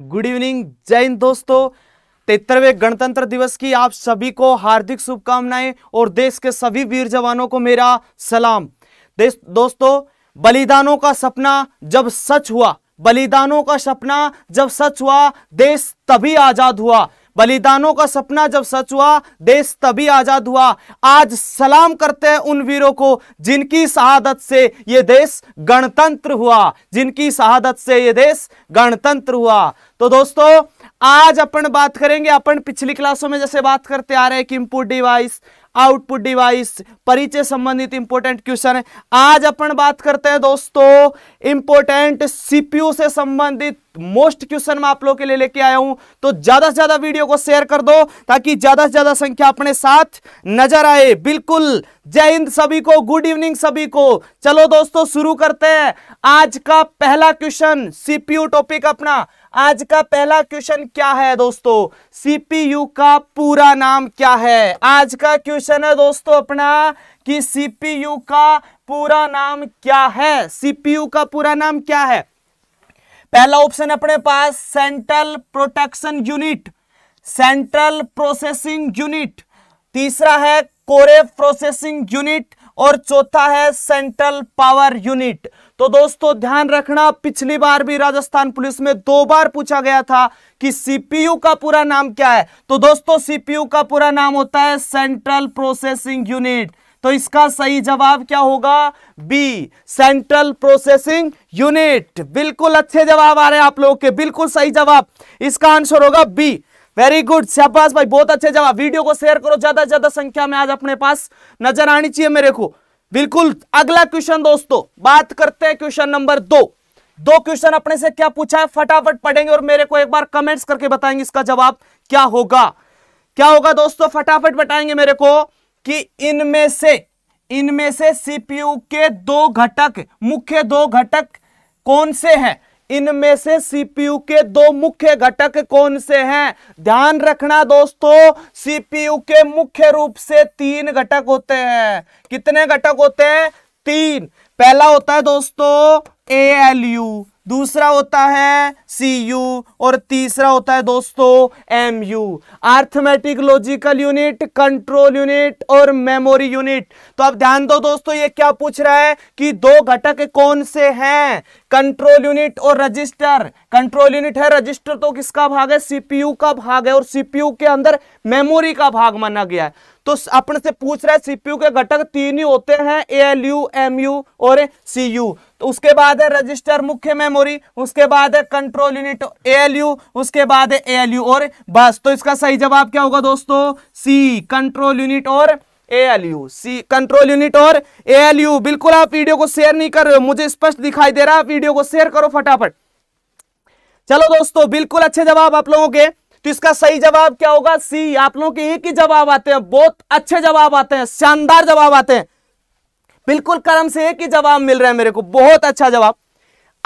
good evening जय हिंद दोस्तों तेतरवे गणतंत्र दिवस की आप सभी को हार्दिक शुभकामनाएं और देश के सभी वीर जवानों को मेरा सलाम दोस्तों बलिदानों का सपना जब सच हुआ बलिदानों का सपना जब सच हुआ देश तभी आजाद हुआ बलिदानों का सपना जब सच हुआ देश तभी आजाद हुआ आज सलाम करते हैं उन वीरों को जिनकी शहादत से ये देश गणतंत्र हुआ जिनकी शहादत से ये देश गणतंत्र हुआ तो दोस्तों आज अपन बात करेंगे अपन पिछली क्लासों में जैसे बात करते आ रहे हैं कि इनपुट डिवाइस आउटपुट डिवाइस परिचय संबंधित इंपोर्टेंट क्वेश्चन है आज अपन बात करते हैं दोस्तों इंपोर्टेंट सीपीयू से संबंधित मोस्ट क्वेश्चन मैं आप लोग के लिए लेके आया हूं तो ज्यादा से ज्यादा वीडियो को शेयर कर दो ताकि ज्यादा से ज्यादा संख्या अपने साथ नजर आए बिल्कुल जय हिंद सभी को गुड इवनिंग सभी को चलो दोस्तों शुरू करते हैं आज का पहला क्वेश्चन सीपीयू टॉपिक अपना आज का पहला क्वेश्चन क्या है दोस्तों सीपीयू का पूरा नाम क्या है आज का क्वेश्चन है दोस्तों अपना कि सीपीयू का पूरा नाम क्या है सीपीयू का पूरा नाम क्या है पहला ऑप्शन अपने पास central protection unit central processing unit तीसरा है कोरे प्रोसेसिंग यूनिट और चौथा है सेंट्रल पावर यूनिट तो दोस्तों ध्यान रखना पिछली बार भी राजस्थान पुलिस में दो बार पूछा गया था कि सीपीयू का पूरा नाम क्या है तो दोस्तों सीपीयू का पूरा नाम होता है सेंट्रल प्रोसेसिंग यूनिट तो इसका सही जवाब क्या होगा बी सेंट्रल प्रोसेसिंग यूनिट बिल्कुल अच्छे जवाब आ रहे हैं आप लोगों के बिल्कुल सही जवाब इसका आंसर होगा बी वेरी गुड शहबाज भाई बहुत अच्छे जवाब वीडियो को शेयर करो ज्यादा से ज्यादा संख्या में आज अपने पास नजर आनी चाहिए मेरे को बिल्कुल अगला क्वेश्चन दोस्तों बात करते हैं क्वेश्चन नंबर दो दो क्वेश्चन अपने से क्या पूछा है फटाफट पढ़ेंगे और मेरे को एक बार कमेंट्स करके बताएंगे इसका जवाब क्या होगा क्या होगा दोस्तों फटाफट बताएंगे मेरे को कि इनमें से इनमें से सीपीयू के दो घटक मुख्य दो घटक कौन से हैं इनमें से सीपीयू के दो मुख्य घटक कौन से हैं ध्यान रखना दोस्तों सीपीयू के मुख्य रूप से तीन घटक होते हैं कितने घटक होते हैं तीन पहला होता है दोस्तों एएलयू एल यू दूसरा होता है सी यू और तीसरा होता है दोस्तों M U arithmetic logical unit control unit और मेमोरी यूनिट तो अब ध्यान दो दोस्तों ये क्या पूछ रहा है कि दो घटक कौन से हैं कंट्रोल यूनिट और रजिस्टर कंट्रोल यूनिट है रजिस्टर तो किसका भाग है सीपीयू का भाग है और सीपीयू के अंदर मेमोरी का भाग माना गया है तो अपन से पूछ रहा है सीपीयू के घटक तीन ही होते हैं एल यू एम यू और सी यू तो उसके बाद है रजिस्टर मुख्य मेमोरी उसके बाद है कंट्रोल यूनिट एल यू उसके बाद है एल यू और बस तो इसका सही जवाब क्या होगा दोस्तों सी कंट्रोल यूनिट और यू सी कंट्रोल यूनिट और यू बिल्कुल आप वीडियो को शेयर नहीं कर रहे हो मुझे स्पष्ट दिखाई दे रहा है आप वीडियो को शेयर करो फटाफट चलो दोस्तों बिल्कुल अच्छे जवाब आप लोगों के तो इसका सही जवाब क्या होगा सी आप लोगों के एक ही जवाब आते हैं बहुत अच्छे जवाब आते हैं शानदार जवाब आते हैं बिल्कुल कलम से एक ही जवाब मिल रहा है मेरे को बहुत अच्छा जवाब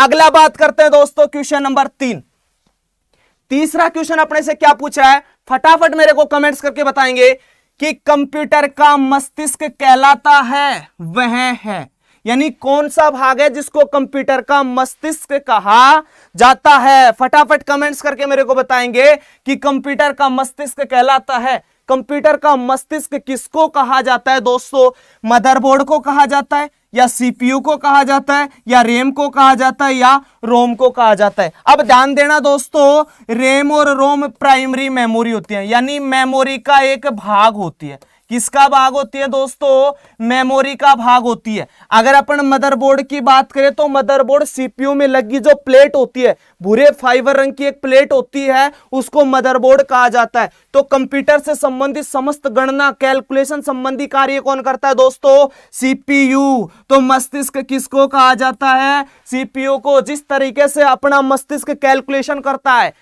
अगला बात करते हैं दोस्तों क्वेश्चन नंबर तीन तीसरा क्वेश्चन अपने से क्या पूछ रहा है फटाफट मेरे को कमेंट्स करके बताएंगे कि कंप्यूटर का मस्तिष्क कहलाता है वह है यानी कौन सा भाग है जिसको कंप्यूटर का मस्तिष्क कहा जाता है फटाफट कमेंट्स करके मेरे को बताएंगे कि कंप्यूटर का मस्तिष्क कहलाता है कंप्यूटर का मस्तिष्क किसको कहा जाता है दोस्तों मदरबोर्ड को कहा जाता है या सीपीयू को कहा जाता है या रेम को कहा जाता है या रोम को कहा जाता है अब ध्यान देना दोस्तों रेम और रोम प्राइमरी मेमोरी होती है यानी मेमोरी का एक भाग होती है किसका भाग होती है दोस्तों मेमोरी का भाग होती है अगर अपन मदरबोर्ड की बात करें तो मदरबोर्ड सीपीयू में लगी जो प्लेट होती है भूरे फाइबर रंग की एक प्लेट होती है उसको मदरबोर्ड कहा जाता है तो कंप्यूटर से संबंधित समस्त गणना कैलकुलेशन संबंधी कार्य कौन करता है दोस्तों सीपीयू तो मस्तिष्क किसको कहा जाता है सीपीयू को जिस तरीके से अपना मस्तिष्क कैलकुलेशन करता है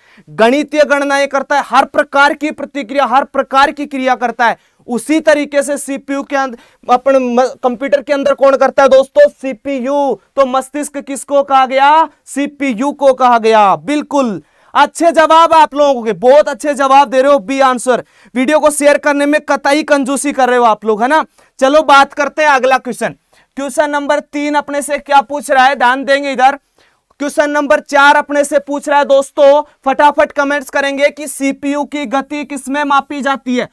गणितीय गणनाएं करता है हर प्रकार की प्रतिक्रिया हर प्रकार की क्रिया करता है उसी तरीके से सीपीयू के अंदर अपने कंप्यूटर के अंदर कौन करता है दोस्तों सीपीयू तो मस्तिष्क किसको कहा गया सीपीयू को कहा गया बिल्कुल अच्छे जवाब आप लोगों के बहुत अच्छे जवाब दे रहे हो बी आंसर वीडियो को शेयर करने में कतई कंजूसी कर रहे हो आप लोग है ना चलो बात करते हैं अगला क्वेश्चन क्वेश्चन नंबर तीन अपने से क्या पूछ रहा है ध्यान देंगे इधर क्वेश्चन नंबर चार अपने से पूछ रहा है दोस्तों फटाफट कमेंट्स करेंगे कि सीपीयू की गति किसमें मापी जाती है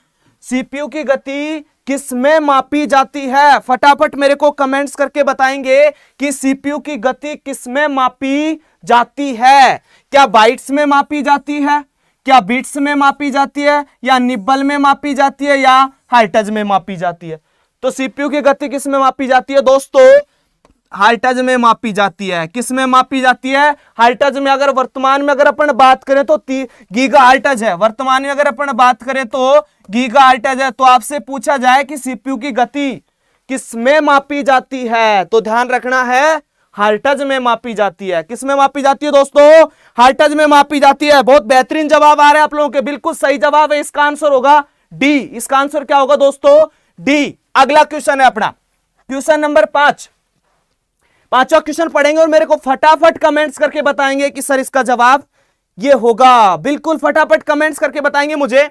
सीपीयू की गति किस में मापी जाती है फटाफट मेरे को कमेंट्स करके बताएंगे कि सीपीयू की गति किस में मापी जाती है क्या बाइट्स में मापी जाती है क्या बीट्स में मापी जाती है या निब्बल में मापी जाती है या हाइटज में मापी जाती है तो सीपीयू की गति किस में मापी जाती है दोस्तों हाइटज में मापी जाती है किस में मापी जाती है हाइटज में अगर वर्तमान में अगर अपन बात करें तो गीगा हाइटज है वर्तमान में अगर अपन बात करें तो गीगा हाइटज है तो आपसे पूछा जाए कि सीपीयू की गति किस में मापी जाती है तो ध्यान रखना है हाइटज में मापी जाती है किस में मापी जाती है दोस्तों हाइटज में मापी जाती है बहुत बेहतरीन जवाब आ रहा है आप लोगों के बिल्कुल सही जवाब है इसका आंसर होगा डी इसका आंसर क्या होगा दोस्तों डी अगला क्वेश्चन है अपना क्वेश्चन नंबर पांच पांचवा क्वेश्चन पढ़ेंगे और मेरे को फटाफट कमेंट्स करके बताएंगे कि सर इसका जवाब ये होगा बिल्कुल फटाफट कमेंट्स करके बताएंगे मुझे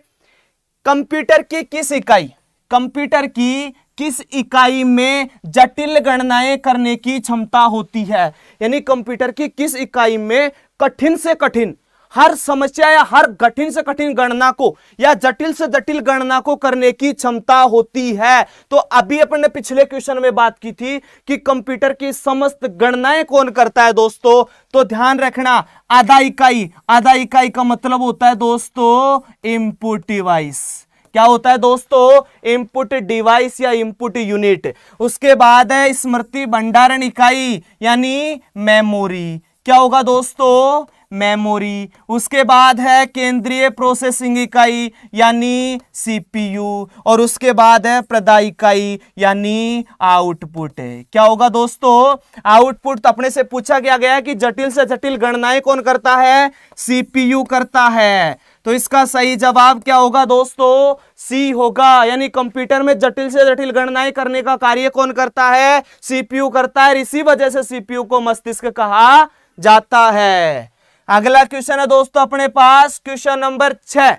कंप्यूटर की किस इकाई कंप्यूटर की किस इकाई में जटिल गणनाएं करने की क्षमता होती है यानी कंप्यूटर की किस इकाई में कठिन से कठिन हर समस्या या हर कठिन से कठिन गणना को या जटिल से जटिल गणना को करने की क्षमता होती है तो अभी अपन ने पिछले क्वेश्चन में बात की थी कि कंप्यूटर की समस्त गणनाएं कौन करता है दोस्तों तो ध्यान रखना आधा इकाई आधा इकाई का मतलब होता है दोस्तों इनपुट डिवाइस क्या होता है दोस्तों इनपुट डिवाइस या इनपुट यूनिट उसके बाद है स्मृति भंडारण इकाई यानी मेमोरी क्या होगा दोस्तों मेमोरी उसके बाद है केंद्रीय प्रोसेसिंग इकाई यानी सीपीयू और उसके बाद है प्रदाय इकाई यानी आउटपुट क्या होगा दोस्तों आउटपुट तो अपने से पूछा गया गया है कि जटिल से जटिल गणनाएं कौन करता है सीपीयू करता है तो इसका सही जवाब क्या होगा दोस्तों सी होगा यानी कंप्यूटर में जटिल से जटिल गणनाएं करने का कार्य कौन करता है सीपीयू करता है इसी वजह से सीपीयू को मस्तिष्क कहा जाता है अगला क्वेश्चन है दोस्तों अपने पास क्वेश्चन नंबर छह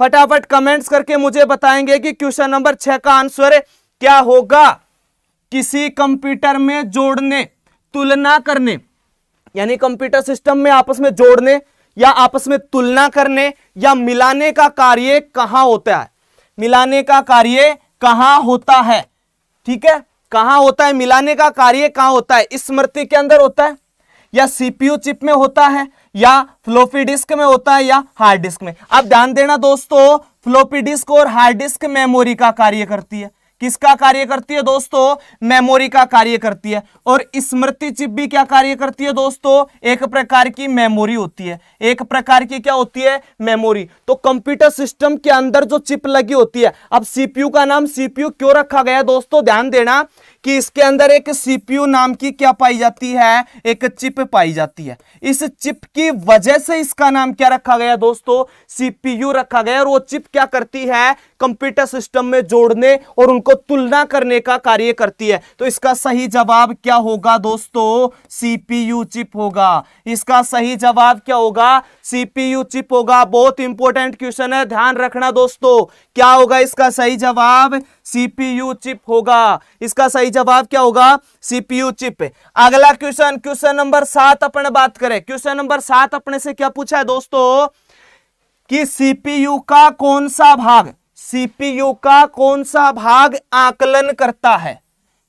फटाफट कमेंट्स करके मुझे बताएंगे कि क्वेश्चन नंबर छह का आंसर क्या होगा किसी कंप्यूटर में जोड़ने तुलना करने यानी कंप्यूटर सिस्टम में आपस में जोड़ने या आपस में तुलना करने या मिलाने का कार्य कहां होता है मिलाने का कार्य कहां होता है ठीक है कहां होता है मिलाने का कार्य कहां होता है स्मृति के अंदर होता है या सीपीयू चिप में होता है या फ्लोपी डिस्क में होता है या हार्ड डिस्क में अब ध्यान देना दोस्तों फ्लोपी डिस्क और हार्ड डिस्क मेमोरी का कार्य करती है किसका कार्य करती है दोस्तों मेमोरी का कार्य करती है और स्मृति चिप भी क्या कार्य करती है दोस्तों एक प्रकार की मेमोरी होती है एक प्रकार की क्या होती है मेमोरी तो कंप्यूटर सिस्टम के अंदर जो चिप लगी होती है अब सीपीयू का नाम सीपीयू क्यों रखा गया दोस्तों ध्यान देना कि इसके अंदर एक सीपीयू नाम की क्या पाई जाती है एक चिप पाई जाती है इस चिप की वजह से इसका नाम क्या रखा गया दोस्तों सीपीयू रखा गया और वो चिप क्या करती है कंप्यूटर सिस्टम में जोड़ने और उनको तुलना करने का कार्य करती है तो इसका सही जवाब क्या होगा दोस्तों सीपीयू चिप होगा इसका सही जवाब क्या होगा सीपीयू चिप होगा बहुत इंपॉर्टेंट क्वेश्चन है ध्यान रखना दोस्तों क्या होगा इसका सही जवाब सीपीयू चिप होगा इसका सही जवाब क्या होगा सीपीयू चिप अगला क्वेश्चन क्वेश्चन नंबर सात अपने बात करें क्वेश्चन नंबर सात अपने से क्या पूछा है दोस्तों कि सीपीयू का कौन सा भाग सीपीयू का कौन सा भाग आकलन करता है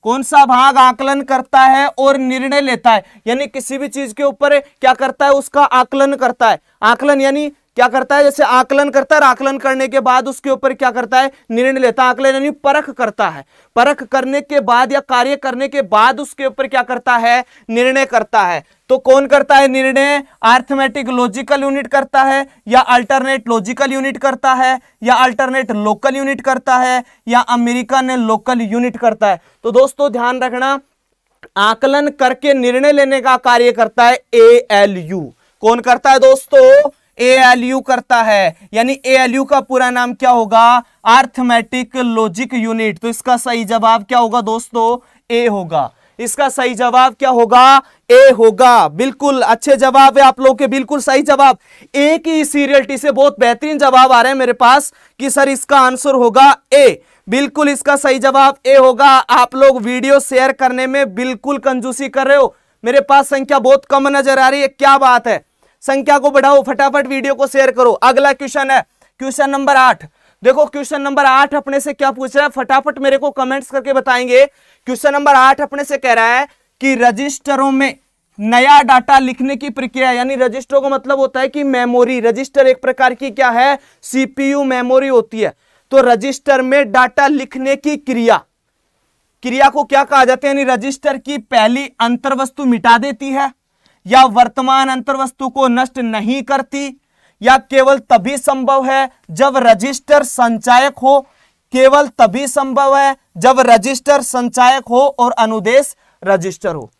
कौन सा भाग आकलन करता है और निर्णय लेता है यानी किसी भी चीज के ऊपर क्या करता है उसका आकलन करता है आकलन यानी क्या करता है जैसे आकलन करता है आकलन करने के बाद उसके ऊपर क्या करता है निर्णय लेता है आकलन यानी परख करता है परख करने के बाद या कार्य करने के बाद उसके ऊपर क्या करता है निर्णय करता है तो कौन करता है निर्णय आर्थमेटिक लॉजिकल यूनिट करता है या अल्टरनेट लॉजिकल यूनिट करता है या अल्टरनेट लोकल यूनिट करता है या अमेरिकन लोकल यूनिट करता है तो दोस्तों ध्यान रखना आकलन करके निर्णय लेने का कार्य करता है ए एल यू कौन करता है दोस्तों ए एल यू करता है यानी ए एल यू का पूरा नाम क्या होगा आर्थमेटिक लॉजिक यूनिट तो इसका सही जवाब क्या होगा दोस्तों ए होगा इसका सही जवाब क्या होगा ए होगा बिल्कुल अच्छे जवाब है आप लोग के बिल्कुल सही जवाब ए की सीरियल टी से बहुत बेहतरीन जवाब आ रहे हैं मेरे पास कि सर इसका आंसर होगा ए बिल्कुल इसका सही जवाब ए होगा आप लोग वीडियो शेयर करने में बिल्कुल कंजूसी कर रहे हो मेरे पास संख्या बहुत कम नजर आ रही है क्या बात है संख्या को बढ़ाओ फटाफट वीडियो को शेयर करो अगला क्वेश्चन है क्वेश्चन नंबर आठ देखो क्वेश्चन नंबर आठ अपने से क्या पूछ रहा है फटाफट मेरे को कमेंट्स करके बताएंगे क्वेश्चन नंबर आठ अपने से कह रहा है कि रजिस्टरों में नया डाटा लिखने की प्रक्रिया यानी रजिस्टरों का मतलब होता है कि मेमोरी रजिस्टर एक प्रकार की क्या है सीपीयू मेमोरी होती है तो रजिस्टर में डाटा लिखने की क्रिया क्रिया को क्या कहा जाता है यानी रजिस्टर की पहली अंतर्वस्तु मिटा देती है या वर्तमान अंतर्वस्तु को नष्ट नहीं करती या केवल तभी संभव है जब रजिस्टर संचायक हो केवल तभी संभव है जब रजिस्टर संचायक हो और अनुदेश रजिस्टर हो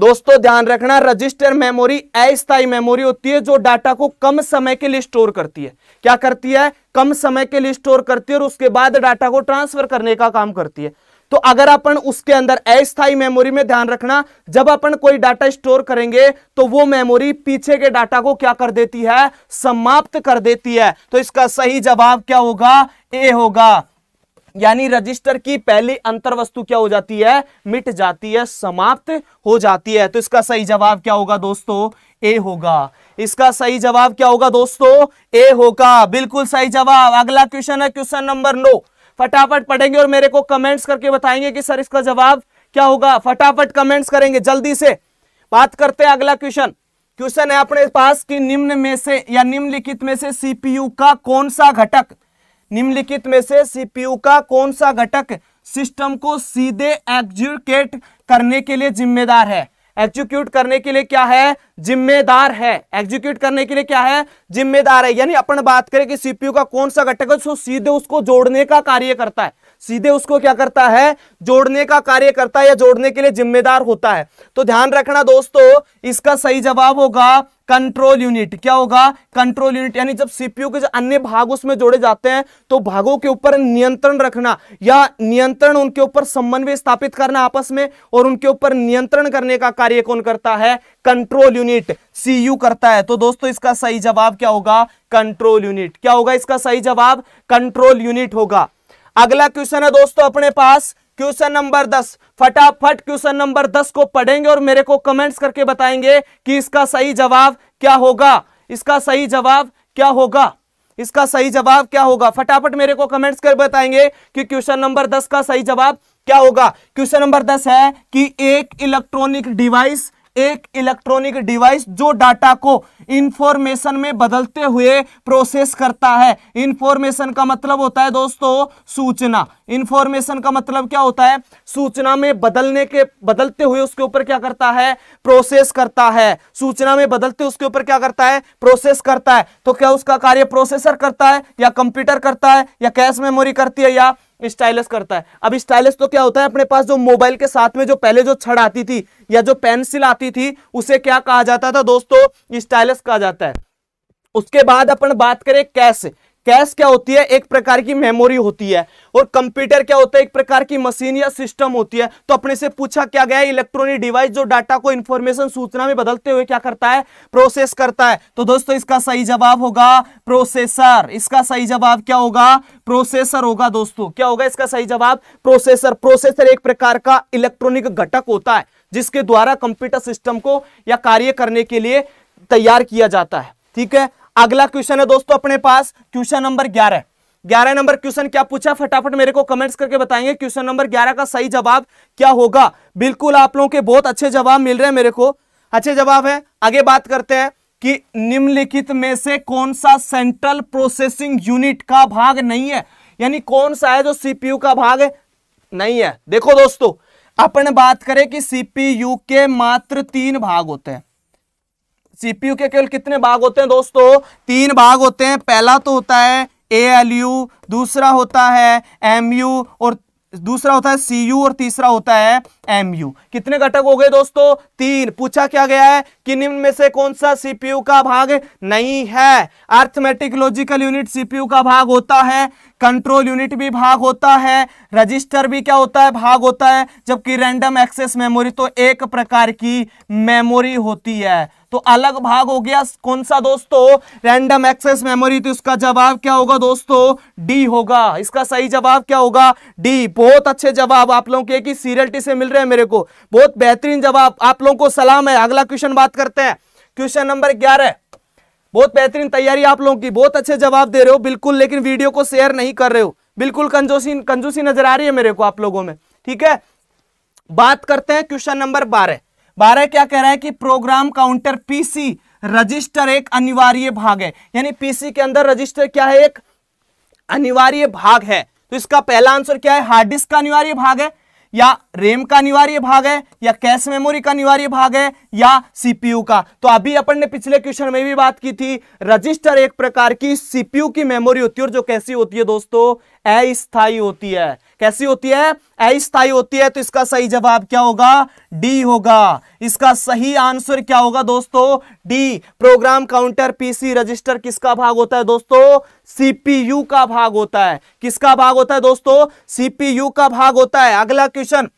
दोस्तों ध्यान रखना रजिस्टर मेमोरी अस्थायी मेमोरी होती है जो डाटा को कम समय के लिए स्टोर करती है क्या करती है कम समय के लिए स्टोर करती है और उसके बाद डाटा को ट्रांसफर करने का काम करती है तो अगर अपन उसके अंदर अस्थायी मेमोरी में ध्यान रखना जब अपन कोई डाटा स्टोर करेंगे तो वो मेमोरी पीछे के डाटा को क्या कर देती है समाप्त कर देती है तो इसका सही जवाब क्या होगा ए होगा यानी रजिस्टर की पहली अंतर वस्तु क्या हो जाती है मिट जाती है समाप्त हो जाती है तो इसका सही जवाब क्या होगा दोस्तों ए होगा इसका सही जवाब क्या होगा दोस्तों ए होगा बिल्कुल सही जवाब अगला क्वेश्चन है क्वेश्चन नंबर नौ फटाफट पढ़ेंगे और मेरे को कमेंट्स करके बताएंगे कि सर इसका जवाब क्या होगा फटाफट कमेंट्स करेंगे जल्दी से बात करते हैं अगला क्वेश्चन क्वेश्चन है अपने पास कि निम्न में से या निम्नलिखित में से सीपीयू का कौन सा घटक निम्नलिखित में से सीपीयू का कौन सा घटक सिस्टम को सीधे एग्जीक्यूट करने के लिए जिम्मेदार है एग्जीक्यूट करने के लिए क्या है जिम्मेदार है एग्जीक्यूट करने के लिए क्या है जिम्मेदार है यानी अपन बात करें कि सीपीयू का कौन सा घटक है सो तो सीधे उसको जोड़ने का कार्य करता है सीधे उसको क्या करता है जोड़ने का कार्य करता है या जोड़ने के लिए जिम्मेदार होता है तो ध्यान रखना दोस्तों इसका सही जवाब होगा कंट्रोल यूनिट क्या होगा कंट्रोल यूनिट यानी जब सीपीयू के जो अन्य भाग उसमें जोड़े जाते हैं तो भागों के ऊपर नियंत्रण रखना या नियंत्रण उनके ऊपर समन्वय स्थापित करना आपस में और उनके ऊपर नियंत्रण करने का कार्य कौन करता है कंट्रोल यूनिट सीयू करता है तो दोस्तों इसका सही जवाब क्या होगा कंट्रोल यूनिट क्या होगा इसका सही जवाब कंट्रोल यूनिट होगा अगला क्वेश्चन है दोस्तों अपने पास क्वेश्चन नंबर दस फटाफट क्वेश्चन नंबर दस को पढ़ेंगे और मेरे को कमेंट्स करके बताएंगे कि इसका सही जवाब क्या होगा इसका सही जवाब क्या होगा इसका सही जवाब क्या होगा फटाफट मेरे को कमेंट्स कर बताएंगे कि क्वेश्चन नंबर दस का सही जवाब क्या होगा क्वेश्चन नंबर दस है कि एक इलेक्ट्रॉनिक डिवाइस एक इलेक्ट्रॉनिक डिवाइस जो डाटा को इंफॉर्मेशन में बदलते हुए प्रोसेस करता है इंफॉर्मेशन का मतलब होता है दोस्तों सूचना इंफॉर्मेशन का मतलब क्या होता है सूचना में बदलने के बदलते हुए उसके ऊपर क्या करता है प्रोसेस करता है सूचना में बदलते उसके ऊपर क्या करता है प्रोसेस करता है तो क्या उसका कार्य प्रोसेसर करता है या कंप्यूटर करता है या कैश मेमोरी करती है या स्टाइलस करता है अब स्टाइलस तो क्या होता है अपने पास जो मोबाइल के साथ में जो पहले जो छड़ आती थी या जो पेंसिल आती थी उसे क्या कहा जाता था दोस्तों स्टाइलस कहा जाता है उसके बाद अपन बात करें कैश कैश क्या होती है एक प्रकार की मेमोरी होती है और कंप्यूटर क्या होता है एक प्रकार की मशीन या सिस्टम होती है तो अपने से पूछा क्या गया इलेक्ट्रॉनिक डिवाइस जो डाटा को इंफॉर्मेशन सूचना में बदलते हुए क्या करता है प्रोसेस करता है तो दोस्तों इसका सही जवाब होगा प्रोसेसर इसका सही जवाब क्या होगा प्रोसेसर होगा दोस्तों क्या होगा इसका सही जवाब प्रोसेसर प्रोसेसर एक प्रकार का इलेक्ट्रॉनिक घटक होता है जिसके द्वारा कंप्यूटर सिस्टम को या कार्य करने के लिए तैयार किया जाता है ठीक है अगला क्वेश्चन है दोस्तों अपने पास क्वेश्चन नंबर ग्यारह ग्यारह नंबर क्वेश्चन क्या पूछा फटाफट मेरे को कमेंट्स करके बताएंगे क्वेश्चन नंबर ग्यारह का सही जवाब क्या होगा बिल्कुल आप लोगों के बहुत अच्छे जवाब मिल रहे हैं मेरे को अच्छे जवाब है आगे बात करते हैं कि निम्नलिखित में से कौन सा सेंट्रल प्रोसेसिंग यूनिट का भाग नहीं है यानी कौन सा है जो सीपीयू का भाग है नहीं है देखो दोस्तों अपन बात करें कि सीपीयू के मात्र तीन भाग होते हैं सीपीयू के केवल कितने भाग होते हैं दोस्तों तीन भाग होते हैं पहला तो होता है ए दूसरा होता है एम और दूसरा होता है सी यू और तीसरा होता है एम यू कितने घटक हो गए दोस्तों तीन पूछा क्या गया है कि निम्न में से कौन सा सीपीयू का भाग नहीं है अर्थमेटिक लॉजिकल यूनिट सीपीयू का भाग होता है कंट्रोल यूनिट भी भाग होता है रजिस्टर भी क्या होता है भाग होता है जबकि रैंडम एक्सेस मेमोरी तो एक प्रकार की मेमोरी होती है तो अलग भाग हो गया कौन सा दोस्तों रैंडम एक्सेस मेमोरी तो इसका जवाब क्या होगा दोस्तों डी होगा इसका सही जवाब क्या होगा डी बहुत अच्छे जवाब आप लोगों के कि सीरियलिटी से मिल रहे हैं मेरे को बहुत बेहतरीन जवाब आप लोगों को सलाम है अगला क्वेश्चन बात करते हैं क्वेश्चन नंबर ग्यारह बहुत बेहतरीन तैयारी आप लोगों की बहुत अच्छे जवाब दे रहे हो बिल्कुल लेकिन वीडियो को शेयर नहीं कर रहे हो बिल्कुल कंजूसी कंजूसी नजर आ रही है मेरे को आप लोगों में ठीक है बात करते हैं क्वेश्चन नंबर बारह बारह क्या कह रहा है कि प्रोग्राम काउंटर पीसी रजिस्टर एक अनिवार्य भाग है यानी पीसी के अंदर रजिस्टर क्या है एक अनिवार्य भाग है तो इसका पहला आंसर क्या है हार्ड डिस्क का अनिवार्य भाग है या रेम का अनिवार्य भाग है या कैश मेमोरी का अनिवार्य भाग है या सीपीयू का तो अभी अपन ने पिछले क्वेश्चन में भी बात की थी रजिस्टर एक प्रकार की सीपीयू की मेमोरी होती है और जो कैसी होती है दोस्तों अस्थाई होती है कैसी होती है अस्थाई होती है तो इसका सही जवाब क्या होगा डी होगा इसका सही आंसर क्या होगा दोस्तों D program counter PC register किसका भाग होता है दोस्तों सीपीयू का भाग होता है किसका भाग होता है दोस्तों सीपीयू का भाग होता है अगला क्वेश्चन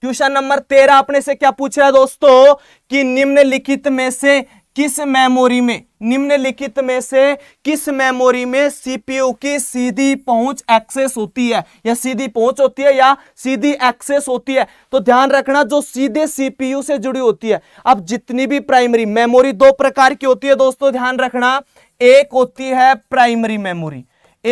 क्वेश्चन नंबर तेरह अपने से क्या पूछ रहा है दोस्तों कि निम्नलिखित में से किस मेमोरी में निम्नलिखित में से किस मेमोरी में सीपीयू की सीधी पहुंच एक्सेस होती है या सीधी पहुंच होती है या सीधी एक्सेस होती है तो ध्यान रखना जो सीधे सीपीयू से जुड़ी होती है अब जितनी भी प्राइमरी मेमोरी दो प्रकार की होती है दोस्तों ध्यान रखना एक होती है प्राइमरी मेमोरी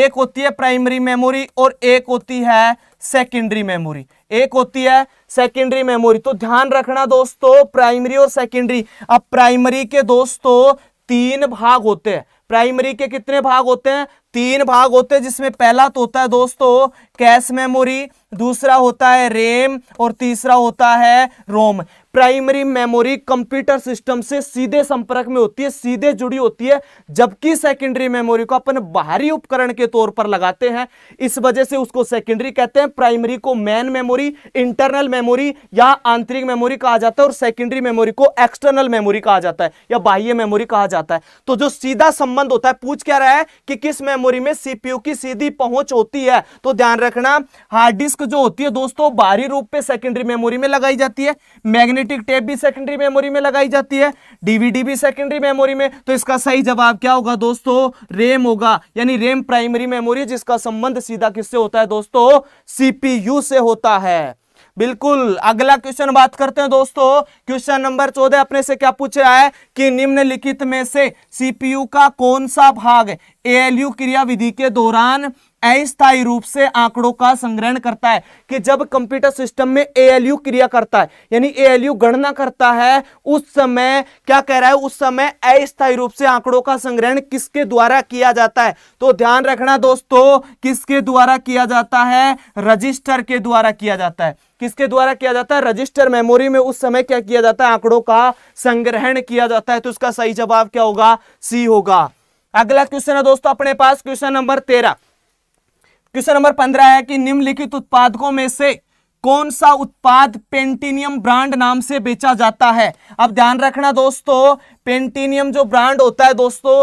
एक होती है प्राइमरी मेमोरी और एक होती है सेकेंडरी मेमोरी एक होती है सेकेंडरी मेमोरी तो ध्यान रखना दोस्तों प्राइमरी और सेकेंडरी अब प्राइमरी के दोस्तों तीन भाग होते हैं प्राइमरी के कितने भाग होते हैं तीन भाग होते हैं जिसमें पहला तो होता है दोस्तों कैश मेमोरी दूसरा होता है रेम और तीसरा होता है ROM primary memory computer system से सीधे संपर्क में होती है सीधे जुड़ी होती है जबकि सेकेंडरी मेमोरी को अपन बाहरी उपकरण के तौर पर लगाते हैं इस वजह से उसको सेकेंडरी कहते हैं प्राइमरी को मैन मेमोरी इंटरनल मेमोरी या आंतरिक मेमोरी कहा जाता है और सेकेंडरी मेमोरी को एक्सटर्नल मेमोरी कहा जाता है या बाह्य मेमोरी कहा जाता है तो जो सीधा संबंध होता है पूछ क्या रहा है कि किस मेमोरी में सीपीयू की सीधी पहुंच होती है तो ध्यान रखना हार्ड डिस्क जो होती है दोस्तों बाहरी रूप पर सेकेंडरी मेमोरी में लगाई जाती है मैग्नेट मैग्नेटिक टेप भी सेकेंडरी मेमोरी में लगाई जाती है डीवीडी भी सेकेंडरी मेमोरी में तो इसका सही जवाब क्या होगा दोस्तों रेम होगा यानी रेम प्राइमरी मेमोरी जिसका संबंध सीधा किससे होता है दोस्तों सीपीयू से होता है बिल्कुल अगला क्वेश्चन बात करते हैं दोस्तों क्वेश्चन नंबर चौदह अपने से क्या पूछ रहा है कि निम्नलिखित में से सीपीयू का कौन सा भाग एएलयू क्रियाविधि के दौरान अस्थायी रूप से आंकड़ों का संग्रहण करता है कि जब कंप्यूटर सिस्टम में एएलयू क्रिया करता है यानी एएलयू गणना करता है उस समय क्या कह रहा है उस समय अस्थायी रूप से आंकड़ों का संग्रहण किसके द्वारा किया जाता है तो ध्यान रखना दोस्तों किसके द्वारा किया जाता है रजिस्टर के द्वारा किया जाता है किसके द्वारा किया जाता है रजिस्टर मेमोरी में उस समय क्या किया जाता है आंकड़ों का संग्रहण किया जाता है तो उसका सही जवाब क्या होगा सी होगा अगला क्वेश्चन है दोस्तों अपने पास क्वेश्चन नंबर तेरह क्वेश्चन नंबर पंद्रह है कि निम्नलिखित उत्पादकों में से कौन सा उत्पाद पेंटिनियम ब्रांड नाम से बेचा जाता है अब ध्यान रखना दोस्तों पेंटिनियम जो ब्रांड होता है दोस्तों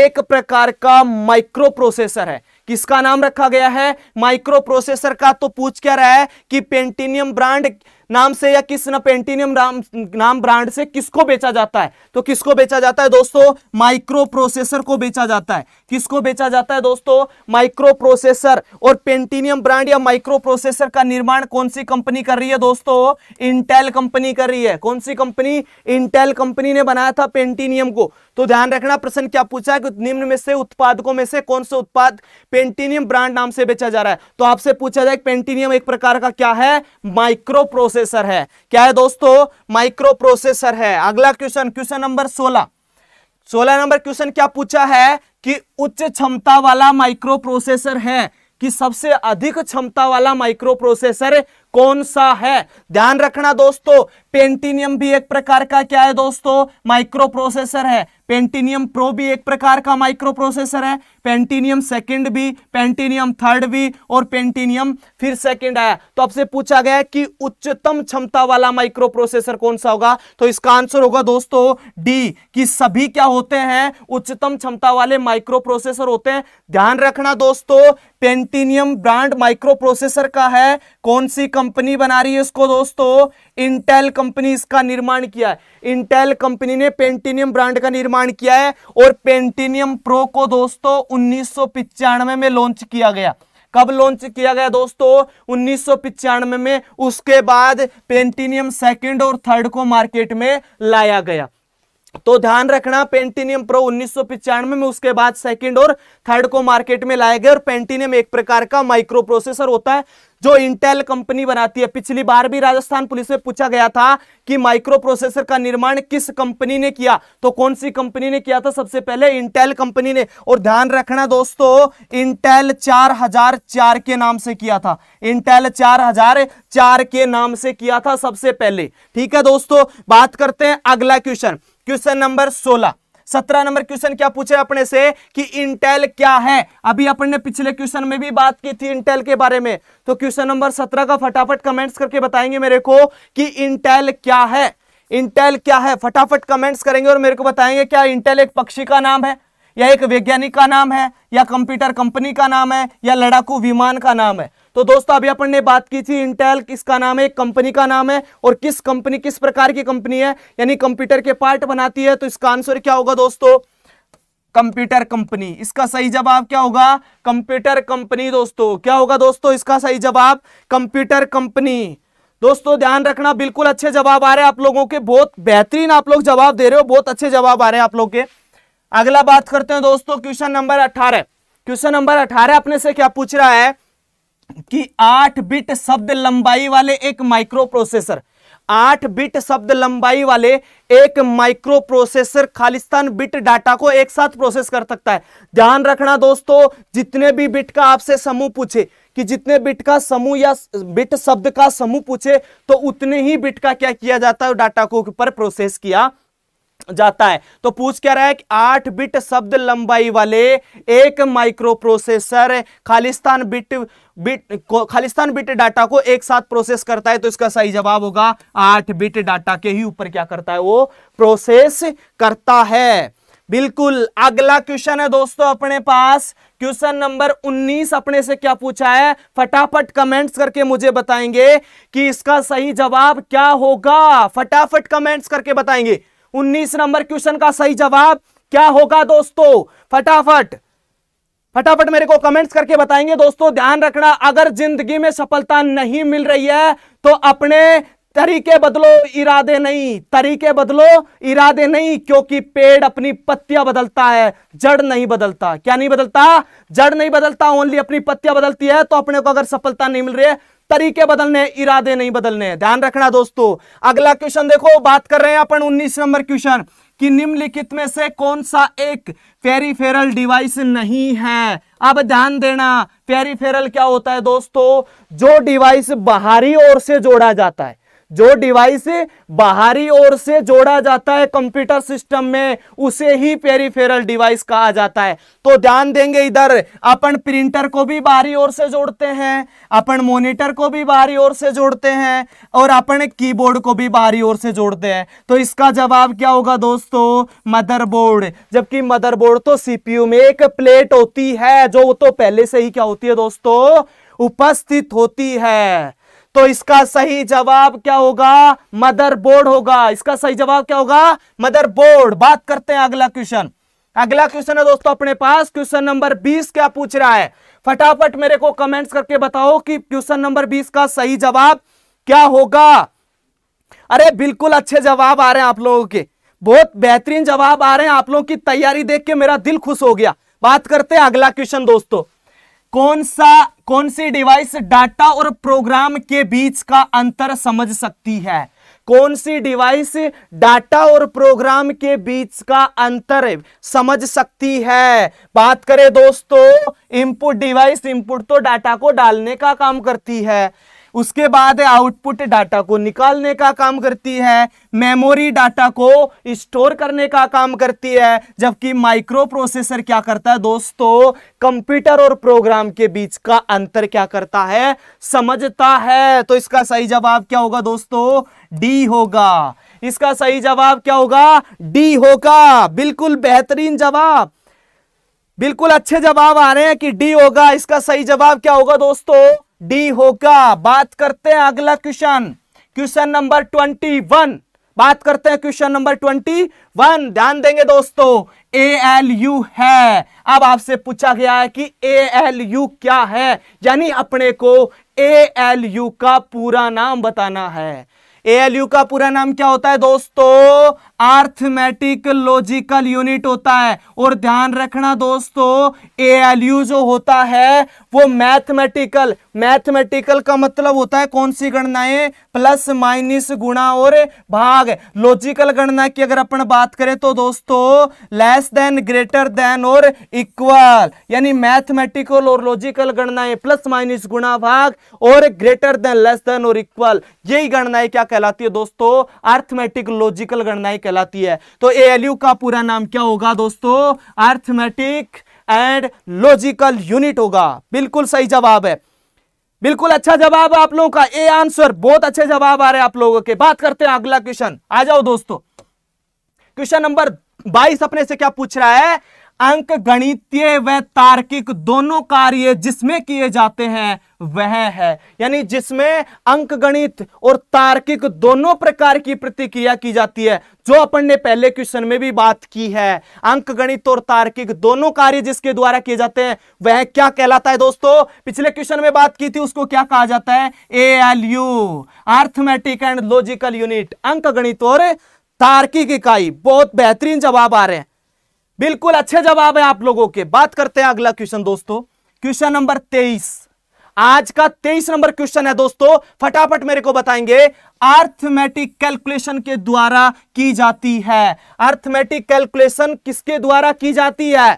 एक प्रकार का माइक्रो प्रोसेसर है किसका नाम रखा गया है माइक्रो प्रोसेसर का तो पूछ क्या रहा है कि पेंटिनियम ब्रांड नाम से या किस ना पेंटिनियम नाम नाम ब्रांड से किसको बेचा जाता है तो किसको बेचा जाता है दोस्तों माइक्रो प्रोसेसर को बेचा जाता है किसको बेचा जाता है दोस्तों माइक्रो प्रोसेसर और पेंटिनियम ब्रांड या माइक्रो प्रोसेसर का निर्माण कौन सी कंपनी कर रही है दोस्तों इंटेल कंपनी कर रही है कौन सी कंपनी इंटेल कंपनी ने बनाया था पेंटिनियम को तो ध्यान रखना प्रश्न क्या पूछा है कि निम्न में से उत्पादकों में से कौन सा उत्पाद पेंटिनियम ब्रांड नाम से बेचा जा रहा है तो आपसे पूछा जाए पेंटिनियम एक प्रकार का क्या है माइक्रो प्रोसेसर प्रोसेसर है क्या है दोस्तों माइक्रो प्रोसेसर है अगला क्वेश्चन क्वेश्चन नंबर सोलह सोलह नंबर क्वेश्चन क्या पूछा है कि उच्च क्षमता वाला माइक्रो प्रोसेसर है कि सबसे अधिक क्षमता वाला माइक्रो प्रोसेसर कौन सा है ध्यान रखना दोस्तों पेंटिनियम भी एक प्रकार का क्या है दोस्तों माइक्रो प्रोसेसर है पेंटिनियम प्रो भी एक प्रकार का माइक्रो प्रोसेसर है पेंटिनियम सेकंड भी पेंटिनियम थर्ड भी और पेंटिनियम फिर सेकंड आया तो आपसे पूछा गया कि उच्चतम क्षमता वाला माइक्रो प्रोसेसर कौन सा होगा तो इसका आंसर होगा दोस्तों डी कि सभी क्या होते हैं उच्चतम क्षमता वाले माइक्रो प्रोसेसर होते हैं ध्यान रखना दोस्तों पेंटिनियम ब्रांड माइक्रो प्रोसेसर का है कौन सी कम कंपनी बना रही है इसको दोस्तों इंटेल कंपनी इसका निर्माण किया है इंटेल कंपनी ने पेंटिनियम ब्रांड का निर्माण किया है और पेंटिनियम प्रो को दोस्तों उन्नीस में, लॉन्च किया गया कब लॉन्च किया गया दोस्तों उन्नीस में, में उसके बाद पेंटिनियम सेकंड और थर्ड को मार्केट में लाया गया तो ध्यान रखना पेंटिनियम प्रो उन्नीस में में उसके बाद सेकंड और थर्ड को मार्केट में लाया गया और पेंटिनियम एक प्रकार का माइक्रो प्रोसेसर होता है जो इंटेल कंपनी बनाती है पिछली बार भी राजस्थान पुलिस में पूछा गया था कि माइक्रो प्रोसेसर का निर्माण किस कंपनी ने किया तो कौन सी कंपनी ने किया था सबसे पहले इंटेल कंपनी ने और ध्यान रखना दोस्तों इंटेल 4004 के नाम से किया था इंटेल 4004 के नाम से किया था सबसे पहले ठीक है दोस्तों बात करते हैं अगला क्वेश्चन क्वेश्चन नंबर सोलह सत्रह नंबर क्वेश्चन क्या पूछे अपने से कि इंटेल क्या है अभी अपन ने पिछले क्वेश्चन में भी बात की थी इंटेल के बारे में तो क्वेश्चन नंबर सत्रह का फटाफट कमेंट्स करके बताएंगे मेरे को कि इंटेल क्या है इंटेल क्या है फटाफट कमेंट्स करेंगे और मेरे को बताएंगे क्या इंटेल एक पक्षी का नाम है या एक वैज्ञानिक का नाम है या कंप्यूटर कंपनी का नाम है या लड़ाकू विमान का नाम है तो दोस्तों अभी अपन ने बात की थी इंटेल किसका नाम है कंपनी का नाम है और किस कंपनी किस प्रकार की कंपनी है यानी कंप्यूटर के पार्ट बनाती है तो इसका आंसर क्या होगा दोस्तों कंप्यूटर कंपनी इसका सही जवाब क्या होगा कंप्यूटर कंपनी दोस्तों क्या होगा दोस्तों इसका सही जवाब कंप्यूटर कंपनी दोस्तों ध्यान रखना बिल्कुल अच्छे जवाब आ रहे हैं आप लोगों के बहुत बेहतरीन आप लोग जवाब दे रहे हो बहुत अच्छे जवाब आ रहे हैं आप लोग के अगला बात करते हैं दोस्तों क्वेश्चन नंबर अठारह क्वेश्चन नंबर अठारह अपने से क्या पूछ रहा है कि आठ बिट शब्द लंबाई वाले एक माइक्रो प्रोसेसर आठ बिट शब्द लंबाई वाले एक माइक्रो प्रोसेसर खालिस्तान बिट डाटा को एक साथ प्रोसेस कर सकता है ध्यान रखना दोस्तों जितने भी बिट का आपसे समूह पूछे कि जितने बिट का समूह या बिट शब्द का समूह पूछे तो उतने ही बिट का क्या किया जाता है डाटा को ऊपर प्रोसेस किया जाता है तो पूछ क्या रहा है कि आठ बिट शब्द लंबाई वाले एक माइक्रो प्रोसेसर खालिस्तान बिट बिट खालिस्तान बिट डाटा को एक साथ प्रोसेस करता है तो इसका सही जवाब होगा आठ बिट डाटा के ही ऊपर क्या करता है वो प्रोसेस करता है बिल्कुल अगला क्वेश्चन है दोस्तों अपने पास क्वेश्चन नंबर 19 अपने से क्या पूछा है फटाफट कमेंट्स करके मुझे बताएंगे कि इसका सही जवाब क्या होगा फटाफट कमेंट्स करके बताएंगे उन्नीस नंबर क्वेश्चन का सही जवाब क्या होगा दोस्तों फटाफट फटाफट मेरे को कमेंट्स करके बताएंगे दोस्तों ध्यान रखना अगर जिंदगी में सफलता नहीं मिल रही है तो अपने तरीके बदलो इरादे नहीं तरीके बदलो इरादे नहीं क्योंकि पेड़ अपनी पत्तियां बदलता है जड़ नहीं बदलता क्या नहीं बदलता जड़ नहीं बदलता ओनली अपनी पत्तियां बदलती है तो अपने को अगर सफलता नहीं मिल रही है तरीके बदलने इरादे नहीं बदलने ध्यान रखना दोस्तों अगला क्वेश्चन देखो बात कर रहे हैं अपन 19 नंबर क्वेश्चन कि निम्नलिखित में से कौन सा एक पेरीफेरल डिवाइस नहीं है अब ध्यान देना पेरीफेरल क्या होता है दोस्तों जो डिवाइस बाहरी ओर से जोड़ा जाता है जो डिवाइस बाहरी ओर से जोड़ा जाता है कंप्यूटर सिस्टम में उसे ही पेरीफेरल डिवाइस कहा जाता है तो ध्यान देंगे इधर अपन प्रिंटर को भी बाहरी ओर से जोड़ते हैं अपन मॉनिटर को भी बाहरी ओर से जोड़ते हैं और अपन कीबोर्ड को भी बाहरी ओर से जोड़ते हैं तो इसका जवाब क्या होगा दोस्तों मदरबोर्ड जबकि मदरबोर्ड तो सीपीयू में एक प्लेट होती है जो तो पहले से ही क्या होती है दोस्तों उपस्थित होती है तो इसका सही जवाब क्या होगा मदरबोर्ड होगा इसका सही जवाब क्या होगा मदरबोर्ड बात करते हैं अगला क्वेश्चन अगला क्वेश्चन है दोस्तों अपने पास क्वेश्चन नंबर 20 क्या पूछ रहा है फटाफट मेरे को कमेंट्स करके बताओ कि क्वेश्चन नंबर 20 का सही जवाब क्या होगा अरे बिल्कुल अच्छे जवाब आ रहे हैं आप लोगों के बहुत बेहतरीन जवाब आ रहे हैं आप लोगों की तैयारी देख के मेरा दिल खुश हो गया बात करते हैं अगला क्वेश्चन दोस्तों कौन सा कौन सी डिवाइस डाटा और प्रोग्राम के बीच का अंतर समझ सकती है कौन सी डिवाइस डाटा और प्रोग्राम के बीच का अंतर समझ सकती है बात करें दोस्तों इनपुट डिवाइस इनपुट तो डाटा को डालने का काम करती है उसके बाद आउटपुट डाटा को निकालने का काम करती है मेमोरी डाटा को स्टोर करने का काम करती है जबकि माइक्रो प्रोसेसर क्या करता है दोस्तों कंप्यूटर और प्रोग्राम के बीच का अंतर क्या करता है समझता है तो इसका सही जवाब क्या होगा दोस्तों डी होगा इसका सही जवाब क्या होगा डी होगा बिल्कुल बेहतरीन जवाब बिल्कुल अच्छे जवाब आ रहे हैं कि डी होगा इसका सही जवाब क्या होगा दोस्तों डी होगा बात करते हैं अगला question question number twenty one बात करते हैं क्वेश्चन नंबर ट्वेंटी वन ध्यान देंगे दोस्तों ए एल यू है अब आपसे पूछा गया है कि ए एल यू क्या है यानी अपने को ए एल यू का पूरा नाम बताना है एएलयू का पूरा नाम क्या होता है दोस्तों आर्थमेटिक लॉजिकल यूनिट होता है और ध्यान रखना दोस्तों एएलयू जो होता है वो मैथमेटिकल मैथमेटिकल का मतलब होता है कौन सी गणनाएं प्लस माइनस गुणा और भाग लॉजिकल गणना की अगर अपन बात करें तो दोस्तों लेस देन ग्रेटर देन और इक्वल यानी मैथमेटिकल और लॉजिकल गणनाएं प्लस माइनस गुणा भाग और ग्रेटर देन लेस देन और इक्वल यही गणनाएं क्या कर कहलाती है दोस्तों आर्थमेटिक लॉजिकल गणनाएं कहलाती है तो एएलयू का पूरा नाम क्या होगा दोस्तों आर्थमेटिक एंड लॉजिकल यूनिट होगा बिल्कुल सही जवाब है बिल्कुल अच्छा जवाब आप लोगों का ए आंसर बहुत अच्छे जवाब आ रहे हैं आप लोगों के बात करते हैं अगला क्वेश्चन आ जाओ दोस्तों क्वेश्चन नंबर बाईस अपने से क्या पूछ रहा है अंक गणितीय व तार्किक दोनों कार्य जिसमें किए जाते हैं वह है यानी जिसमें अंक गणित और तार्किक दोनों प्रकार की प्रतिक्रिया की जाती है जो अपन ने पहले क्वेश्चन में भी बात की है अंक गणित और तार्किक दोनों कार्य जिसके द्वारा किए जाते हैं वह क्या कहलाता है दोस्तों पिछले क्वेश्चन में बात की थी उसको क्या कहा जाता है A L U arithmetic and logical unit अंक गणित और तार्किक इकाई बहुत बेहतरीन जवाब आ रहे हैं बिल्कुल अच्छे जवाब है आप लोगों के बात करते हैं अगला क्वेश्चन दोस्तों क्वेश्चन नंबर तेईस आज का तेईस नंबर क्वेश्चन है दोस्तों फटाफट मेरे को बताएंगे अर्थमेटिक कैलकुलेशन के द्वारा की जाती है अर्थमेटिक कैलकुलेशन किसके द्वारा की जाती है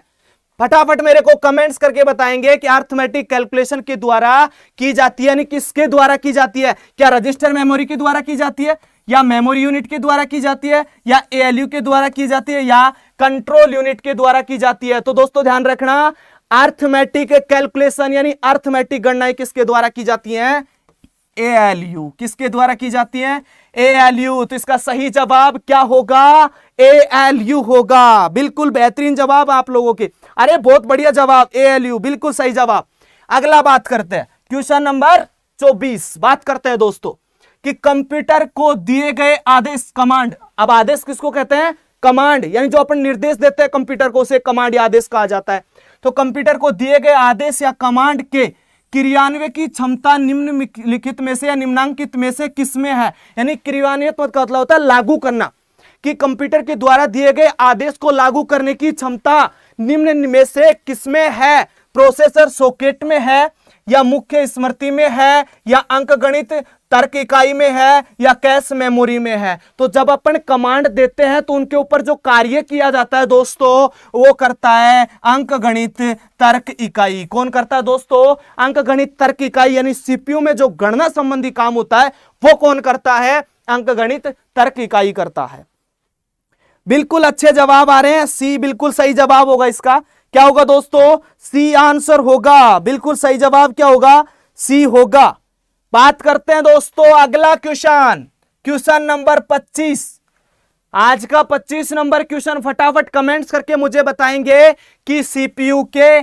फटाफट मेरे को कमेंट्स करके बताएंगे कि अर्थमेटिक कैलकुलेशन के द्वारा की जाती है यानी किसके द्वारा की जाती है क्या रजिस्टर मेमोरी के द्वारा की जाती है या मेमोरी यूनिट के द्वारा की जाती है या एएलयू के द्वारा की जाती है या कंट्रोल यूनिट के द्वारा की जाती है तो दोस्तों ध्यान रखना अर्थमेटिक कैलकुलेशन यानी अर्थमेटिक गणनाएं किसके द्वारा की जाती हैं यू किसके द्वारा की जाती है यू तो इसका सही जवाब क्या होगा ए एल यू होगा बिल्कुल बेहतरीन जवाब आप लोगों के अरे बहुत बढ़िया जवाब ए एल यू बिल्कुल सही जवाब अगला बात करते हैं क्वेश्चन नंबर चौबीस बात करते हैं दोस्तों कि कंप्यूटर को दिए गए आदेश कमांड अब आदेश किसको कहते हैं कमांड यानी जो अपन निर्देश देते हैं कंप्यूटर को उसे कमांड या आदेश कहा जाता है तो कंप्यूटर को दिए गए आदेश या कमांड के क्रियान्वय की क्षमता निम्न लिखित में से या निम्नांकित में से किसमें है यानी क्रियान्वित मत का मतलब होता है लागू करना कि कंप्यूटर के द्वारा दिए गए आदेश को लागू करने की क्षमता निम्न में से किसमें है प्रोसेसर सोकेट में है या मुख्य स्मृति में है या अंकगणित तर्क इकाई में है या कैश मेमोरी में है तो जब अपन कमांड देते हैं तो उनके ऊपर जो कार्य किया जाता है दोस्तों वो करता है अंक गणित तर्क इकाई कौन करता है दोस्तों अंक गणित तर्क इकाई यानी सीपीयू में जो गणना संबंधी काम होता है वो कौन करता है अंक गणित तर्क इकाई करता है बिल्कुल अच्छे जवाब आ रहे हैं सी बिल्कुल सही जवाब होगा इसका क्या होगा दोस्तों सी आंसर होगा बिल्कुल सही जवाब क्या होगा सी होगा बात करते हैं दोस्तों अगला क्वेश्चन क्वेश्चन नंबर 25 आज का 25 नंबर क्वेश्चन फटाफट कमेंट्स करके मुझे बताएंगे कि सीपीयू के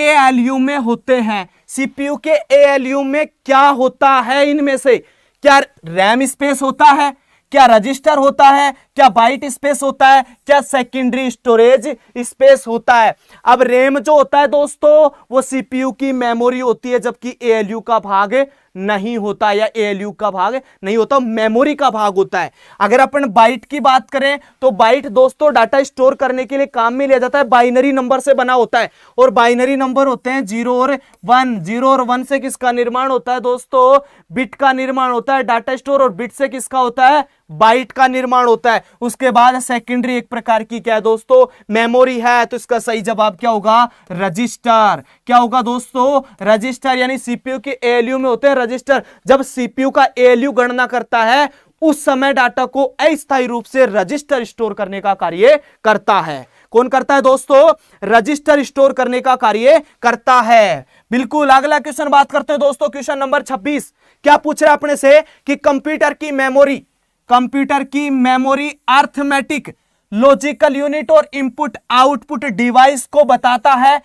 ए में होते हैं सीपीयू के ए में क्या होता है इनमें से क्या रैम स्पेस होता है क्या रजिस्टर होता है क्या बाइट स्पेस होता है क्या सेकेंडरी स्टोरेज स्पेस होता है अब रैम जो होता है दोस्तों वो सीपीयू की मेमोरी होती है जबकि एएलयू का भाग नहीं होता या ए का भाग नहीं होता मेमोरी का भाग होता है अगर अपन बाइट की बात करें तो बाइट दोस्तों डाटा स्टोर करने के लिए काम में लिया जाता है बाइनरी नंबर से बना होता है और बाइनरी नंबर होते हैं जीरो और वन जीरो और वन से किसका निर्माण होता है दोस्तों बिट का निर्माण होता है डाटा स्टोर और बिट से किसका होता है बाइट का निर्माण होता है उसके बाद सेकेंडरी एक प्रकार की क्या है दोस्तों मेमोरी है तो इसका सही जवाब क्या होगा रजिस्टर क्या होगा दोस्तों रजिस्टर यानी सीपीयू के एलयू में होते हैं रजिस्टर जब सीपीयू का एलयू गणना करता है उस समय डाटा को अस्थायी रूप से रजिस्टर स्टोर करने का कार्य करता है कौन करता है दोस्तों रजिस्टर स्टोर करने का कार्य करता है बिल्कुल अगला क्वेश्चन बात करते हैं दोस्तों क्वेश्चन नंबर 26 क्या पूछ रहे अपने से कि कंप्यूटर की मेमोरी कंप्यूटर की मेमोरी अर्थमेटिक लॉजिकल यूनिट और इनपुट आउटपुट डिवाइस को बताता है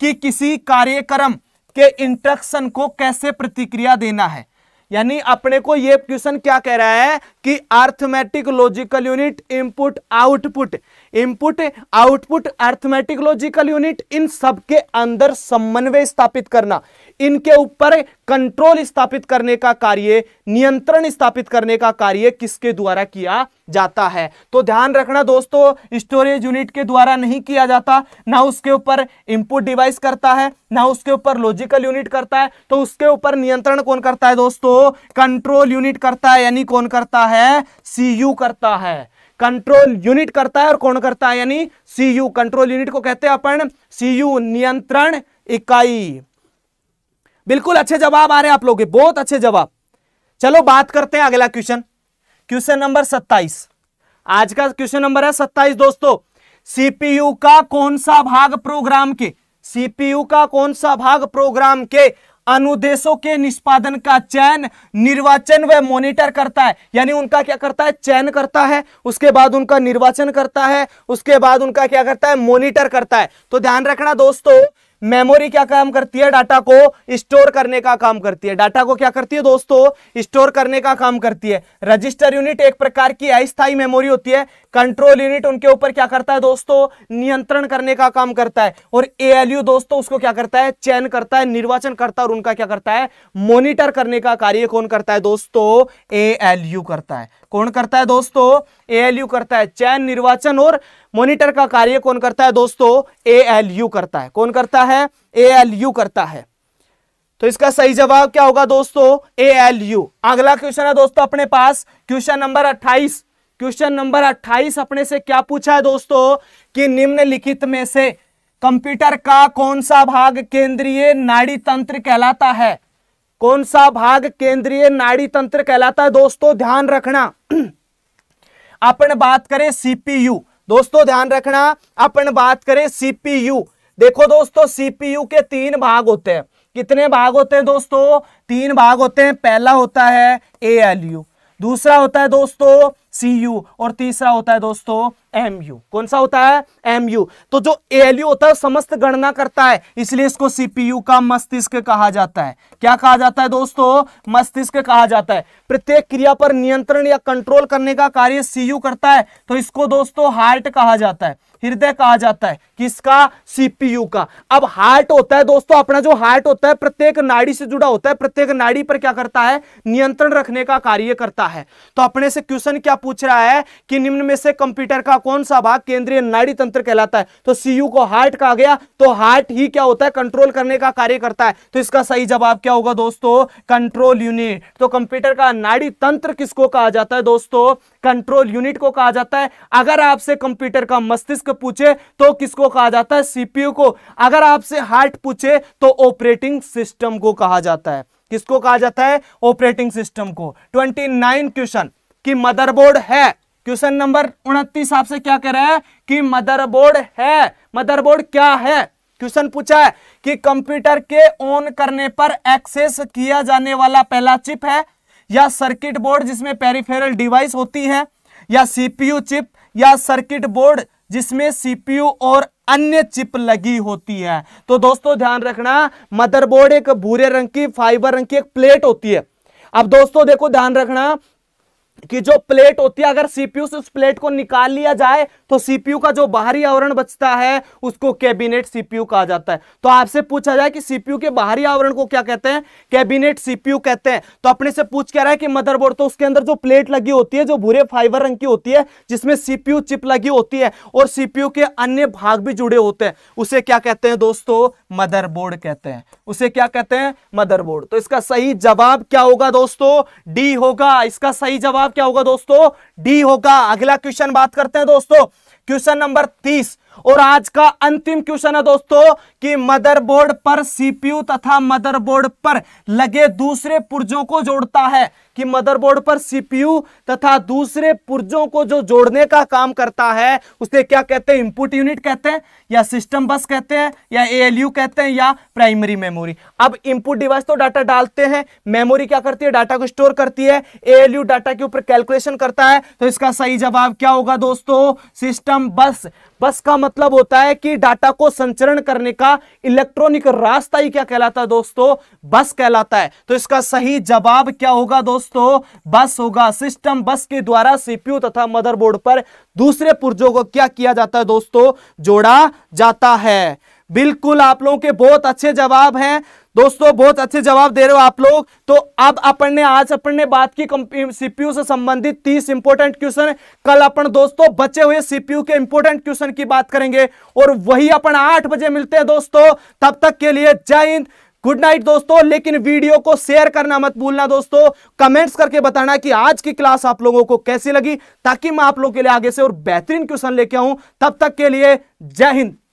कि किसी कार्यक्रम के इंट्रक्शन को कैसे प्रतिक्रिया देना है यानी अपने को यह क्वेश्चन क्या कह रहा है कि arithmetic logical unit input output input output arithmetic logical unit इन सब के अंदर समन्वय स्थापित करना इनके ऊपर कंट्रोल स्थापित करने का कार्य नियंत्रण स्थापित करने का कार्य किसके द्वारा किया जाता है तो ध्यान रखना दोस्तों स्टोरेज यूनिट के द्वारा नहीं किया जाता ना उसके ऊपर इनपुट डिवाइस करता है ना उसके ऊपर लॉजिकल यूनिट करता है तो उसके ऊपर नियंत्रण कौन करता है दोस्तों कंट्रोल यूनिट करता है यानी कौन करता है सी करता है कंट्रोल यूनिट करता है और कौन करता है यानी सीयू कंट्रोल यूनिट को कहते हैं अपन सीयू नियंत्रण इकाई बिल्कुल अच्छे जवाब आ रहे हैं आप लोग बहुत अच्छे जवाब चलो बात करते हैं अगला क्वेश्चन क्वेश्चन नंबर सत्ताईस आज का क्वेश्चन नंबर है सत्ताईस दोस्तों सीपीयू का कौन सा भाग प्रोग्राम के सीपीयू का कौन सा भाग प्रोग्राम के अनुदेशों के निष्पादन का चयन निर्वाचन व मॉनिटर करता है यानी उनका क्या करता है चयन करता है उसके बाद उनका निर्वाचन करता है उसके बाद उनका क्या करता है मॉनिटर करता है तो ध्यान रखना दोस्तों मेमोरी क्या काम करती है डाटा को स्टोर करने का काम करती है डाटा को क्या करती है दोस्तों स्टोर करने का काम करती है रजिस्टर यूनिट एक प्रकार की अस्थायी मेमोरी होती है कंट्रोल यूनिट उनके ऊपर क्या करता है दोस्तों नियंत्रण करने का काम करता है और एएलयू दोस्तों उसको क्या करता है चयन करता है निर्वाचन करता है और उनका क्या करता है मोनिटर करने का कार्य कौन करता है दोस्तों ए करता है कौन करता है दोस्तों एएलयू करता है चयन निर्वाचन और मॉनिटर का कार्य कौन करता है दोस्तों एएलयू करता है कौन करता है एएलयू करता है तो इसका सही जवाब क्या होगा दोस्तों ए अगला क्वेश्चन है दोस्तों अपने पास क्वेश्चन नंबर अट्ठाईस क्वेश्चन नंबर अट्ठाईस अपने से क्या पूछा है दोस्तों कि निम्नलिखित में से कंप्यूटर का कौन सा भाग केंद्रीय नाड़ी तंत्र कहलाता है कौन सा भाग केंद्रीय नाड़ी तंत्र कहलाता है दोस्तों ध्यान रखना अपन बात करें सीपीयू दोस्तों ध्यान रखना अपन बात करें सीपीयू देखो दोस्तों सीपीयू के तीन भाग होते हैं कितने भाग होते हैं दोस्तों तीन भाग होते हैं पहला होता है एएलयू दूसरा होता है दोस्तों सी यू और तीसरा होता है दोस्तों एम यू कौन सा होता है एम यू तो जो एल यू होता है समस्त गणना करता है इसलिए इसको सीपीयू का मस्तिष्क कहा जाता है क्या कहा जाता है दोस्तों मस्तिष्क कहा जाता है प्रत्येक क्रिया पर नियंत्रण या कंट्रोल करने का कार्य सीयू करता है तो इसको दोस्तों हार्ट कहा जाता है हृदय कहा जाता है किसका सीपीयू का अब हार्ट होता है दोस्तों अपना जो हार्ट होता है प्रत्येक नाड़ी से जुड़ा होता है प्रत्येक नाड़ी पर क्या करता है नियंत्रण रखने का कार्य करता है तो अपने से क्वेश्चन क्या पूछ रहा है कि निम्न में से कंप्यूटर का कौन सा भाग केंद्रीय नाड़ी तंत्र कहलाता है तो सीयू को हार्ट कहा गया तो हार्ट ही क्या होता है कंट्रोल करने का कार्य करता है तो इसका सही जवाब क्या होगा दोस्तों कंट्रोल यूनिट तो कंप्यूटर का नाड़ी तंत्र किसको कहा जाता है दोस्तों कंट्रोल यूनिट को कहा जाता है अगर आपसे कंप्यूटर का मस्तिष्क पूछे तो किसको कहा जाता है सीपीयू को अगर आपसे हार्ट पूछे तो ऑपरेटिंग सिस्टम को कहा जाता है किसको कहा जाता है ऑपरेटिंग सिस्टम को 29 क्वेश्चन कि मदरबोर्ड है क्वेश्चन नंबर उनतीस आपसे क्या कह रहा है कि मदरबोर्ड है मदरबोर्ड क्या है क्वेश्चन पूछा है कि कंप्यूटर के ऑन करने पर एक्सेस किया जाने वाला पहला चिप है या सर्किट बोर्ड जिसमें पेरिफेरल डिवाइस होती है या सीपीयू चिप या सर्किट बोर्ड जिसमें सीपीयू और अन्य चिप लगी होती है तो दोस्तों ध्यान रखना मदरबोर्ड एक भूरे रंग की फाइबर रंग की एक प्लेट होती है अब दोस्तों देखो ध्यान रखना कि जो प्लेट होती है अगर सीपीयू से उस प्लेट को निकाल लिया जाए तो सीपीयू का जो बाहरी आवरण बचता है उसको कैबिनेट सीपीयू कहा जाता है तो आपसे पूछा जाए कि सीपीयू के बाहरी आवरण को क्या कहते हैं कैबिनेट सीपीयू कहते हैं तो अपने से पूछ क्या रहा है कि मदरबोर्ड तो उसके अंदर जो प्लेट लगी होती है जो भूरे फाइबर रंग की होती है जिसमें सीपीयू चिप लगी होती है और सीपीयू के अन्य भाग भी जुड़े होते हैं उसे क्या कहते हैं दोस्तों मदरबोर्ड कहते हैं उसे क्या कहते हैं मदरबोर्ड तो इसका सही जवाब क्या होगा दोस्तों डी होगा इसका सही जवाब क्या होगा दोस्तों डी होगा अगला क्वेश्चन बात करते हैं दोस्तों क्वेश्चन नंबर तीस और आज का अंतिम क्वेश्चन है दोस्तों कि मदरबोर्ड पर सीपीयू तथा मदरबोर्ड पर लगे दूसरे पुर्जों को जोड़ता है कि मदरबोर्ड पर सीपीयू तथा दूसरे पुर्जों को जो जोड़ने का काम करता है उसे क्या कहते हैं इनपुट यूनिट कहते हैं या सिस्टम बस कहते हैं या एएलयू कहते हैं या प्राइमरी मेमोरी अब इनपुट डिवाइस तो डाटा डालते हैं मेमोरी क्या करती है डाटा को स्टोर करती है एएलयू डाटा के ऊपर कैलकुलेशन करता है तो इसका सही जवाब क्या होगा दोस्तों सिस्टम बस बस का मतलब होता है कि डाटा को संचरण करने का इलेक्ट्रॉनिक रास्ता ही क्या कहलाता है दोस्तों बस कहलाता है तो इसका सही जवाब क्या होगा दोस्तों बस होगा सिस्टम बस के द्वारा सीपीयू तथा मदरबोर्ड पर दूसरे पुर्जों को क्या किया जाता है दोस्तों जोड़ा जाता है बिल्कुल आप लोगों के बहुत अच्छे जवाब हैं दोस्तों बहुत अच्छे जवाब दे रहे हो आप लोग तो अब अपन ने आज अपन ने बात की सीपीयू से संबंधित तीस इंपोर्टेंट क्वेश्चन कल अपन दोस्तों बचे हुए सीपीयू के इंपोर्टेंट क्वेश्चन की बात करेंगे और वही अपन आठ बजे मिलते हैं दोस्तों तब तक के लिए जय हिंद गुड नाइट दोस्तों लेकिन वीडियो को शेयर करना मत भूलना दोस्तों कमेंट्स करके बताना कि आज की क्लास आप लोगों को कैसी लगी ताकि मैं आप लोगों के लिए आगे से और बेहतरीन क्वेश्चन लेके आऊं तब तक के लिए जय हिंद